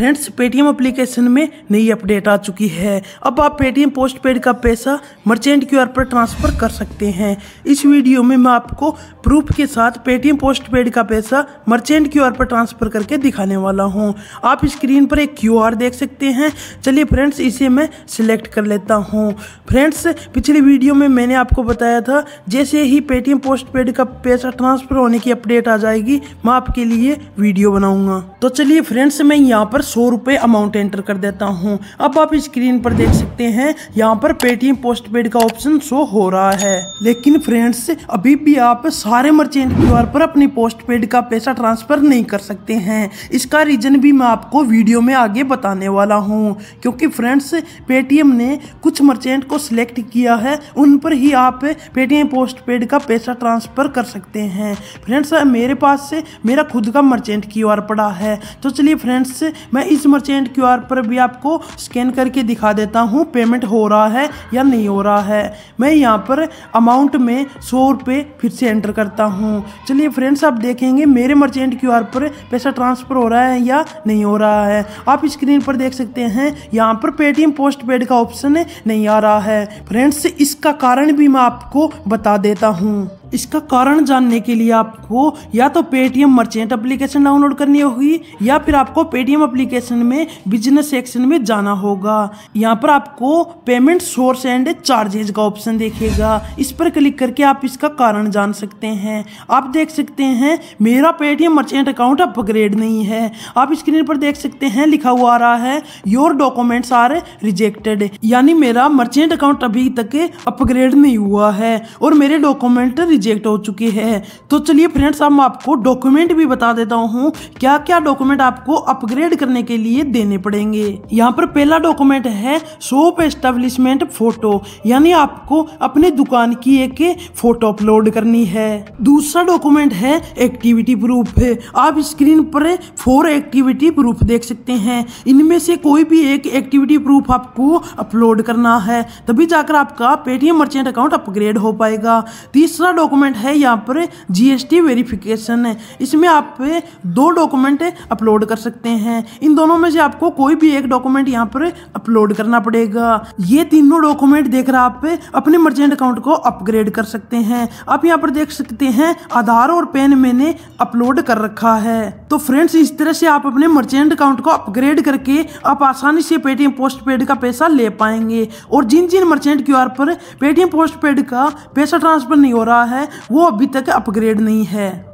friends Paytm application में नई update आ चुकी है अब आप पेटीएम पोस्ट पेड का पैसा मर्चेंट क्यू पर ट्रांसफ़र कर सकते हैं इस वीडियो में मैं आपको प्रूफ के साथ पेटीएम पोस्ट पेड का पैसा मर्चेंट क्यू पर ट्रांसफ़र करके दिखाने वाला हूं आप स्क्रीन पर एक क्यू देख सकते हैं चलिए फ्रेंड्स इसे मैं सिलेक्ट कर लेता हूँ फ्रेंड्स पिछली वीडियो में मैंने आपको बताया था जैसे ही पेटीएम पोस्ट पेड का पैसा ट्रांसफ़र होने की अपडेट आ जाएगी मैं आपके लिए वीडियो बनाऊँगा तो चलिए फ्रेंड्स मैं यहाँ पर सौ रुपये अमाउंट एंटर कर देता हूँ अब आप स्क्रीन पर देख सकते हैं यहाँ पर पेटीएम पोस्ट पेड का ऑप्शन शो हो रहा है लेकिन फ्रेंड्स अभी भी आप सारे मर्चेंट क्यू पर अपनी पोस्ट पेड का पैसा ट्रांसफर नहीं कर सकते हैं इसका रीजन भी मैं आपको वीडियो में आगे बताने वाला हूँ क्योंकि फ्रेंड्स पेटीएम ने कुछ मर्चेंट को सिलेक्ट किया है उन पर ही आप पेटीएम पोस्ट पेड का पैसा ट्रांसफर कर सकते हैं फ्रेंड्स मेरे पास से मेरा खुद का मर्चेंट क्यू पड़ा है तो चलिए फ्रेंड्स मैं मैं इस मर्चेंट क्यू पर भी आपको स्कैन करके दिखा देता हूँ पेमेंट हो रहा है या नहीं हो रहा है मैं यहाँ पर अमाउंट में सौ रुपये फिर से एंटर करता हूँ चलिए फ्रेंड्स आप देखेंगे मेरे मर्चेंट क्यू पर पैसा ट्रांसफ़र हो रहा है या नहीं हो रहा है आप स्क्रीन पर देख सकते हैं यहाँ पर पेटीएम पोस्ट पेड का ऑप्शन नहीं आ रहा है फ्रेंड्स इसका कारण भी मैं आपको बता देता हूँ इसका कारण जानने के लिए आपको या तो पेटीएम मर्चेंट एप्लीकेशन डाउनलोड करनी होगी या फिर आपको पेटीएम एप्लीकेशन में बिजनेस सेक्शन में जाना होगा यहाँ पर आपको पेमेंट सोर्स एंड चार्जेज का ऑप्शन देखेगा इस पर क्लिक करके आप इसका कारण जान सकते हैं आप देख सकते हैं मेरा पेटीएम मर्चेंट अकाउंट अपग्रेड नहीं है आप स्क्रीन पर देख सकते हैं लिखा हुआ आ रहा है योर डॉक्यूमेंट्स आर रिजेक्टेड यानी मेरा मर्चेंट अकाउंट अभी तक अपग्रेड नहीं हुआ है और मेरे डॉक्यूमेंट रिजेक्ट हो चुकी है तो चलिए फ्रेंड्स अब मैं आपको डॉक्यूमेंट भी बता देता हूँ क्या क्या डॉक्यूमेंट आपको अपग्रेड करने के लिए देने पड़ेंगे यहाँ पर पहला डॉक्यूमेंट है शॉप एस्टेब्लिशमेंट फोटो यानी आपको अपने दुकान की एक फोटो अपलोड करनी है दूसरा डॉक्यूमेंट है एक्टिविटी प्रूफ आप स्क्रीन पर फोर एक्टिविटी प्रूफ देख सकते हैं इनमें से कोई भी एक एक्टिविटी प्रूफ आपको अपलोड करना है तभी जाकर आपका पेटीएम मर्चेंट अकाउंट अपग्रेड हो पाएगा तीसरा डॉक्यूमेंट है यहाँ पर जीएसटी वेरिफिकेशन है इसमें आप दो डॉक्यूमेंट अपलोड कर सकते हैं इन दोनों में से आपको कोई भी एक डॉक्यूमेंट यहाँ पर अपलोड करना पड़ेगा ये तीनों डॉक्यूमेंट देख रहा आप अपने मर्चेंट अकाउंट को अपग्रेड कर सकते हैं आप यहाँ पर देख सकते हैं आधार और पेन मैंने अपलोड कर रखा है तो फ्रेंड्स इस तरह से आप अपने मर्चेंट अकाउंट को अपग्रेड करके आप आसानी से पेटीएम पोस्ट पेड का पैसा ले पाएंगे और जिन जिन मर्चेंट क्यू पर पेटीएम पोस्ट पेड का पैसा ट्रांसफर नहीं हो रहा है है वो अभी तक अपग्रेड नहीं है